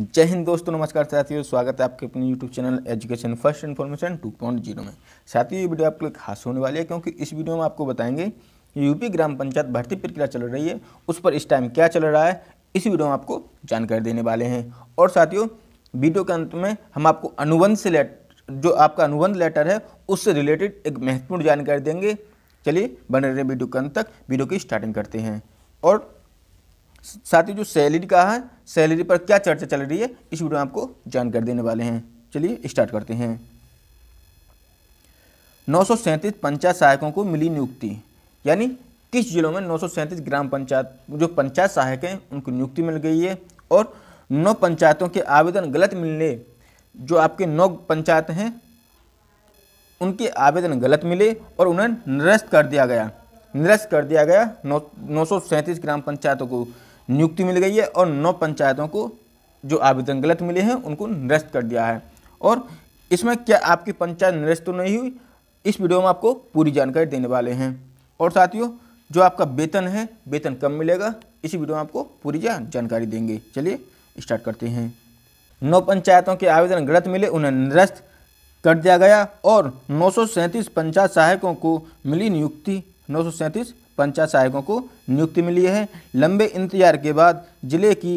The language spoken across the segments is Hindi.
जय हिंद दोस्तों नमस्कार साथियों स्वागत है आपके अपने YouTube channel education first information 2.0 में साथियों ये वीडियो आपके लिए खास होने वाली है क्योंकि इस वीडियो में आपको बताएंगे यूपी ग्राम पंचायत भर्ती प्रक्रिया चल रही है उस पर इस टाइम क्या चल रहा है इस वीडियो में आपको जानकारी देने वाले हैं और साथियों वीडियो के अंत में हम आपको अनुबंध से जो आपका अनुबंध लेटर है उससे रिलेटेड एक महत्वपूर्ण जानकारी देंगे चलिए बने रहे वीडियो के अंत तक वीडियो की स्टार्टिंग करते हैं और साथ ही जो सैलरी का है सैलरी पर क्या चर्चा चल रही है इस वीडियो में आपको जानकारी देने वाले हैं चलिए स्टार्ट करते हैं नौ सौ पंचायत सहायकों को मिली नियुक्ति यानी किस जिलों में नौ ग्राम पंचायत जो पंचायत सहायक हैं उनको नियुक्ति मिल गई है और नौ पंचायतों के आवेदन गलत मिलने जो आपके नौ पंचायत हैं उनके आवेदन गलत मिले और उन्हें निरस्त कर दिया गया निरस्त कर दिया गया नौ नौ ग्राम पंचायतों को नियुक्ति मिल गई है और नौ पंचायतों को जो आवेदन गलत मिले हैं उनको निरस्त कर दिया है और इसमें क्या आपकी पंचायत निरस्त तो नहीं हुई इस वीडियो में आपको पूरी जानकारी देने वाले हैं और साथियों जो आपका वेतन है वेतन कम मिलेगा इसी वीडियो में आपको पूरी जानकारी देंगे चलिए स्टार्ट करते हैं नौ पंचायतों के आवेदन गलत मिले उन्हें निरस्त कर दिया गया और नौ पंचायत सहायकों को मिली नियुक्ति नौ पंचायत सहायकों को नियुक्ति मिली है लंबे इंतजार के बाद जिले की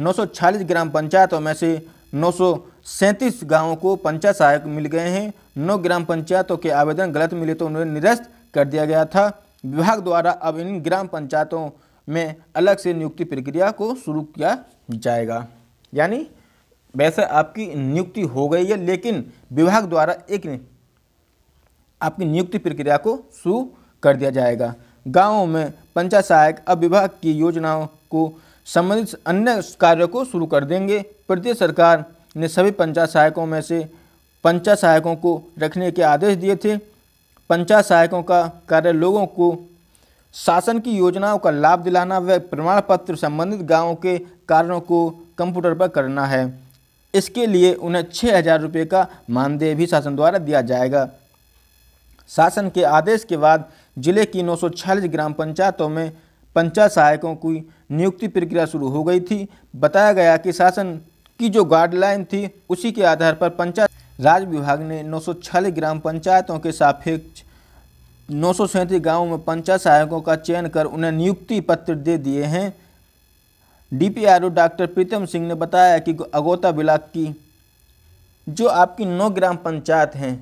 946 ग्राम पंचायतों में से नौ गांवों को पंचायत सहायक मिल गए हैं नौ ग्राम पंचायतों के आवेदन गलत मिले तो उन्हें निरस्त कर दिया गया था विभाग द्वारा अब इन ग्राम पंचायतों में अलग से नियुक्ति प्रक्रिया को शुरू किया जाएगा यानी वैसे आपकी नियुक्ति हो गई है लेकिन विभाग द्वारा एक आपकी नियुक्ति प्रक्रिया को शुरू कर दिया जाएगा गांवों में पंचायत सहायक अब विभाग की योजनाओं को संबंधित अन्य कार्यों को शुरू कर देंगे प्रदेश सरकार ने सभी पंचायत सहायकों में से पंचायत सहायकों को रखने के आदेश दिए थे पंचायत सहायकों का कार्य लोगों को शासन की योजनाओं का लाभ दिलाना व प्रमाण पत्र संबंधित गांवों के कार्यों को कंप्यूटर पर करना है इसके लिए उन्हें छः हज़ार रुपये का मानदेय भी शासन द्वारा दिया जाएगा शासन के आदेश के बाद जिले की नौ ग्राम पंचायतों में पंचायत सहायकों की नियुक्ति प्रक्रिया शुरू हो गई थी बताया गया कि शासन की जो गाइडलाइन थी उसी के आधार पर पंचायत राज विभाग ने नौ ग्राम पंचायतों के सापेक्ष नौ सौ गाँवों में पंचायत सहायकों का चयन कर उन्हें नियुक्ति पत्र दे दिए हैं डीपीआरओ डॉक्टर प्रीतम सिंह ने बताया कि अगोता ब्लाक की जो आपकी नौ ग्राम पंचायत हैं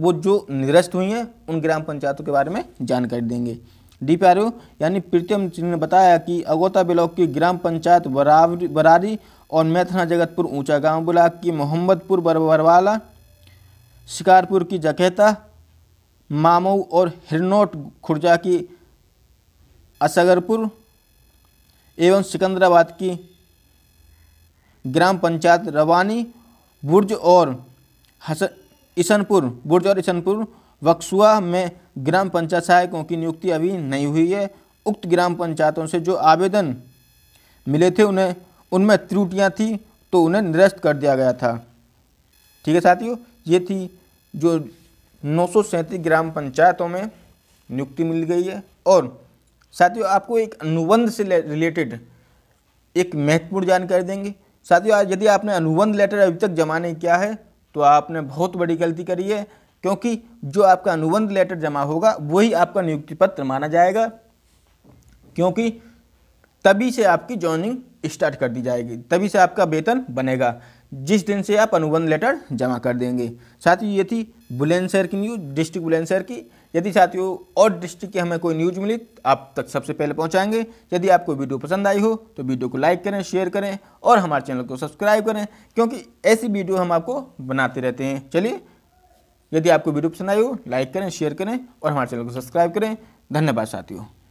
वो जो निरस्त हुई हैं उन ग्राम पंचायतों के बारे में जानकारी देंगे डी पी आर ओ यानी प्रीतम सिंह ने बताया कि अगौता ब्लॉक की ग्राम पंचायत बरावरी बरारी और मैथना जगतपुर ऊंचा गांव ब्लॉक की मोहम्मदपुर बरबरवाला शिकारपुर की जकेता मामऊ और हिरनोट खुर्जा की असगरपुर एवं सिकंदराबाद की ग्राम पंचायत रवानी बुर्ज और हसन ईशनपुर बुर्ज और ईशनपुर वक्सुआ में ग्राम पंचायत सहायकों की नियुक्ति अभी नहीं हुई है उक्त ग्राम पंचायतों से जो आवेदन मिले थे उन्हें उनमें त्रुटियां थी तो उन्हें निरस्त कर दिया गया था ठीक है साथियों ये थी जो नौ ग्राम पंचायतों में नियुक्ति मिल गई है और साथियों आपको एक अनुबंध से रिलेटेड एक महत्वपूर्ण जानकारी देंगे साथियों यदि आपने अनुबंध लेटर अभी तक जमा नहीं किया है तो आपने बहुत बड़ी गलती करी है क्योंकि जो आपका अनुबंध लेटर जमा होगा वही आपका नियुक्ति पत्र माना जाएगा क्योंकि तभी से आपकी जॉइनिंग स्टार्ट कर दी जाएगी तभी से आपका वेतन बनेगा जिस दिन से आप अनुबंध लेटर जमा कर देंगे साथ ही ये थी बुलंदशहर की न्यूज़ डिस्ट्रिक्ट बुलंदशहर की यदि साथियों और डिस्ट्रिक्ट की हमें कोई न्यूज़ मिली आप तक सबसे पहले पहुंचाएंगे यदि आपको वीडियो पसंद आई हो तो वीडियो को लाइक करें शेयर करें और हमारे चैनल को सब्सक्राइब करें क्योंकि ऐसी वीडियो हम आपको बनाते रहते हैं चलिए यदि आपको वीडियो पसंद आई हो लाइक करें शेयर करें और हमारे चैनल को सब्सक्राइब करें धन्यवाद साथियों